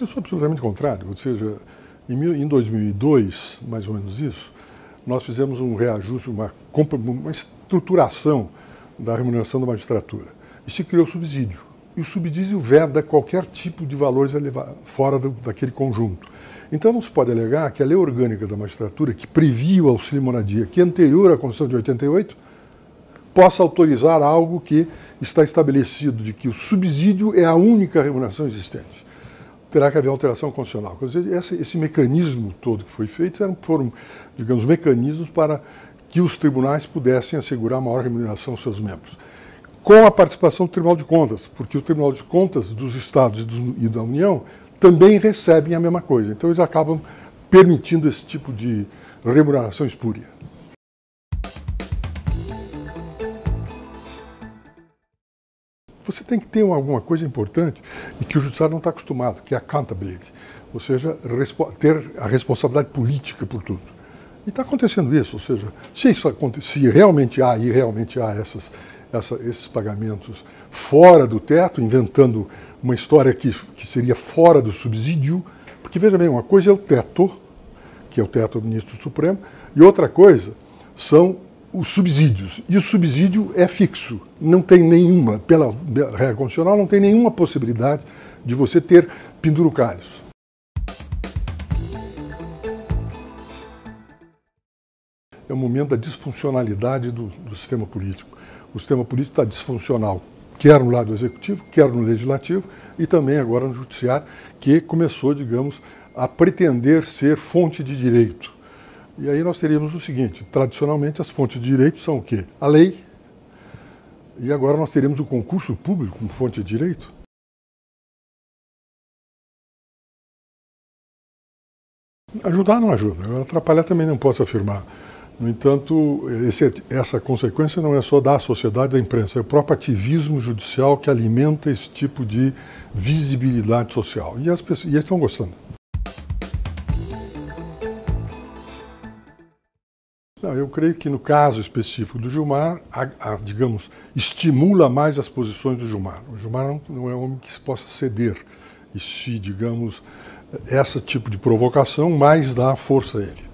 Eu sou absolutamente contrário. Ou seja, em 2002, mais ou menos isso, nós fizemos um reajuste, uma, uma estruturação da remuneração da magistratura. E se criou subsídio. E o subsídio veda qualquer tipo de valores fora do, daquele conjunto. Então não se pode alegar que a lei orgânica da magistratura, que previa o auxílio moradia, que é anterior à Constituição de 88, possa autorizar algo que está estabelecido de que o subsídio é a única remuneração existente terá que haver alteração constitucional. Quer dizer, esse, esse mecanismo todo que foi feito eram, foram, digamos, mecanismos para que os tribunais pudessem assegurar maior remuneração aos seus membros. Com a participação do Tribunal de Contas, porque o Tribunal de Contas dos Estados e da União também recebem a mesma coisa. Então, eles acabam permitindo esse tipo de remuneração espúria você tem que ter alguma coisa importante e que o judiciário não está acostumado, que é a accountability, ou seja, ter a responsabilidade política por tudo. E está acontecendo isso, ou seja, se, isso, se realmente há e realmente há essas, essa, esses pagamentos fora do teto, inventando uma história que, que seria fora do subsídio, porque veja bem, uma coisa é o teto, que é o teto do ministro Supremo, e outra coisa são os subsídios. E o subsídio é fixo. Não tem nenhuma, pela regra constitucional, não tem nenhuma possibilidade de você ter pendurucários. É o momento da disfuncionalidade do, do sistema político. O sistema político está disfuncional, quer no lado executivo, quer no legislativo e também agora no judiciário, que começou, digamos, a pretender ser fonte de direito. E aí nós teríamos o seguinte: tradicionalmente as fontes de direito são o quê? A lei. E agora nós teríamos o concurso público como fonte de direito? Ajudar não ajuda, atrapalhar também não posso afirmar. No entanto, esse, essa consequência não é só da sociedade da imprensa, é o próprio ativismo judicial que alimenta esse tipo de visibilidade social. E, as pessoas, e eles estão gostando. Não, eu creio que no caso específico do Gilmar, a, a, digamos, estimula mais as posições do Gilmar. O Gilmar não, não é um homem que se possa ceder. E se, digamos, esse tipo de provocação mais dá força a ele.